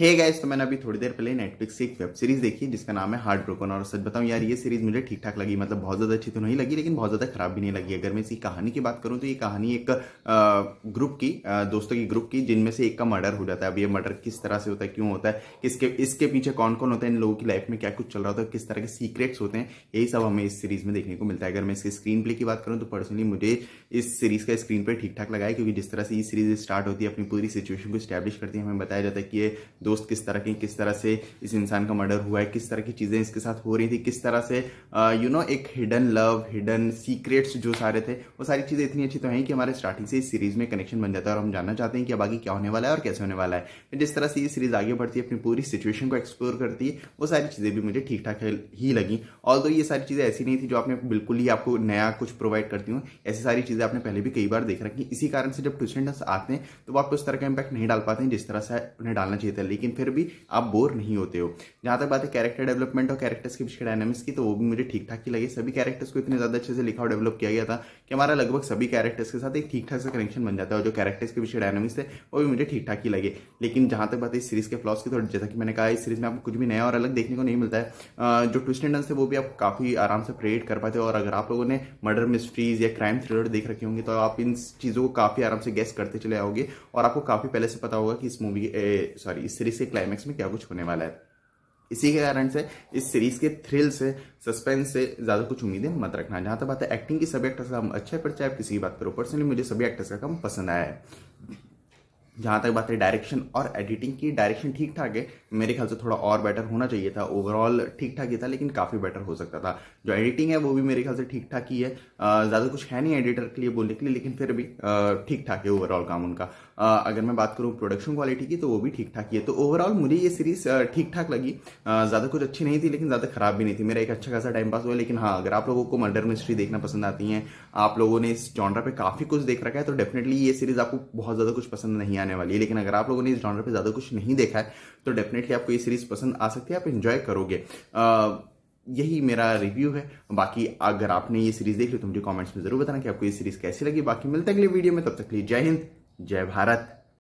हे hey guys तो मैंने अभी थोड़ी देर पहले नेटफ्लिक्स से एक वेब सीरीज देखी जिसका नाम है हार्ट ब्रोकन और सच बताऊं यार ये सीरीज मुझे ठीक ठाक लगी मतलब बहुत ज्यादा अच्छी तो नहीं लगी लेकिन बहुत ज्यादा खराब भी नहीं लगी अगर मैं इसी कहानी की बात करूं तो ये कहानी एक ग्रुप की दोस्तों की ग्रुप की जिनमें से एक का मर्डर हो जाता है अब ये मर्डर किस तरह से होता है क्यों होता है इसके इसके पीछे कौन कौन होता है इन लोगों की लाइफ में क्या कुछ चल रहा होता है किस तरह के सीक्रेट्स होते हैं यही सब हमें इस सीरीज में देखने को मिलता है अगर मैं इसकी स्क्रीन प्ले की बात करूँ तो पर्सनली मुझे इस सीरीज का स्क्रीन प्ले ठीक ठाक लगा क्योंकि जिस तरह से ये सीरीज स्टार्ट होती है अपनी पूरी सिचुएशन को स्टैब्लिश करती है हमें बताया जाता है कि ये दोस्त किस तरह की किस तरह से इस इंसान का मर्डर हुआ है किस तरह की चीज़ें इसके साथ हो रही थी किस तरह से यू नो एक हिडन लव हिडन सीक्रेट्स जो सारे थे वो सारी चीज़ें इतनी अच्छी तो हैं कि हमारे स्टार्टिंग से इस सीरीज़ में कनेक्शन बन जाता है और हम जानना चाहते हैं कि अब आगे क्या होने वाला है और कैसे होने वाला है जिस तरह से ये सीरीज़ आगे बढ़ती है अपनी पूरी सिचुएशन को एक्सप्लोर करती है वो सारी चीज़ें भी मुझे ठीक ठाक ही लगी और ये सारी चीज़ें ऐसी नहीं थी जो आपने बिल्कुल ही आपको नया कुछ प्रोवाइड करती हूँ ऐसी सारी चीज़ें आपने पहले भी कई बार देख रखी इसी कारण से जब ट्विस्ट आते हैं तो वो आपको उस तरह का इम्पैक्ट नहीं डाल पाते हैं जिस तरह से उन्हें डालना चाहिए लेकिन फिर भी आप बोर नहीं होते हो जहाँ तक बात है कैरेक्टर डेवलपमेंट और कैरेक्टर्स के पीछे डायनामिक्स की तो वो भी मुझे ठीक ठाक ही लगे सभी कैरेक्टर्स को इतने ज़्यादा अच्छे से लिखा और डेवलप किया गया था कि हमारा लगभग सभी कैरेक्टर्स के साथ एक ठीक ठाक सा कनेक्शन बन जाता है और जो कैरेक्टर्स के पीछे डायनामिक्स थे वो भी मुझे ठीक ठाक ही लगे लेकिन जहाँ तक बात है इस सीरीज़ के फ्लॉस की तो जैसा कि मैंने कहा इस सीरीज़ में आपको कुछ भी नया और अलग देखने को नहीं मिलता है जो ट्विस्ट एंड डंस है वो भी आप काफ़ी आराम से क्रिएट कर पाते हो और अगर आप लोगों ने मर्डर मिस्ट्रीज़ या क्राइम थ्रिलर देख रखे होंगे तो आप इन चीज़ों को काफ़ी आराम से गैस करते चले आओगे और आपको काफ़ी पहले से पता होगा कि इस मूवी सॉरी इस सीरीज सीरीज के क्लाइमेक्स में क्या कुछ होने वाला है इसी के कारण से इस सीरीज के थ्रिल से सस्पेंस से ज्यादा कुछ उम्मीदें मत रखना जहां तक बात है एक्टिंग की सभी एक्टर्स का अच्छा है पर चाहे किसी की बात करो पर्सनली मुझे सभी एक्टर्स का काम पसंद आया है जहाँ तक बात रही डायरेक्शन और एडिटिंग की डायरेक्शन ठीक ठाक है मेरे ख्याल से थोड़ा और बेटर होना चाहिए था ओवरऑल ठीक ठाक ही था लेकिन काफ़ी बेटर हो सकता था जो एडिटिंग है वो भी मेरे ख्याल से ठीक ठाक ही है ज़्यादा कुछ है नहीं एडिटर के लिए बोलने के लिए लेकिन फिर भी ठीक ठाक है ओवरऑल काम उनका अगर मैं बात करूँ प्रोडक्शन क्वालिटी की तो वो भी ठीक ठाक ही है तो ओवरऑल मुझे ये सीरीज़ ठीक ठाक लगी ज़्यादा कुछ अच्छी नहीं थी लेकिन ज़्यादा खराब भी नहीं थी मेरा एक अच्छा खासा टाइम पास हुआ लेकिन हाँ अगर आप लोगों को मर्डर मिस्ट्री देखना पसंद आती है आप लोगों ने इस जॉनरा पे काफ़ी कुछ देख रखा है तो डेफिनेटली ये सीरीज़ आपको बहुत ज़्यादा कुछ पसंद नहीं आने आने वाली है लेकिन अगर आप लोगों ने इस जॉनर पर ज़्यादा कुछ नहीं देखा है तो डेफिनेटली आपको ये सीरीज़ पसंद आ सकती है आप इन्जॉय करोगे यही मेरा रिव्यू है बाकी अगर आपने ये सीरीज़ देख ली तो मुझे कॉमेंट्स में ज़रूर बताना कि आपको ये सीरीज़ कैसी लगी बाकी मिलते अगले वीडियो में तब तक लिए जय हिंद जय भारत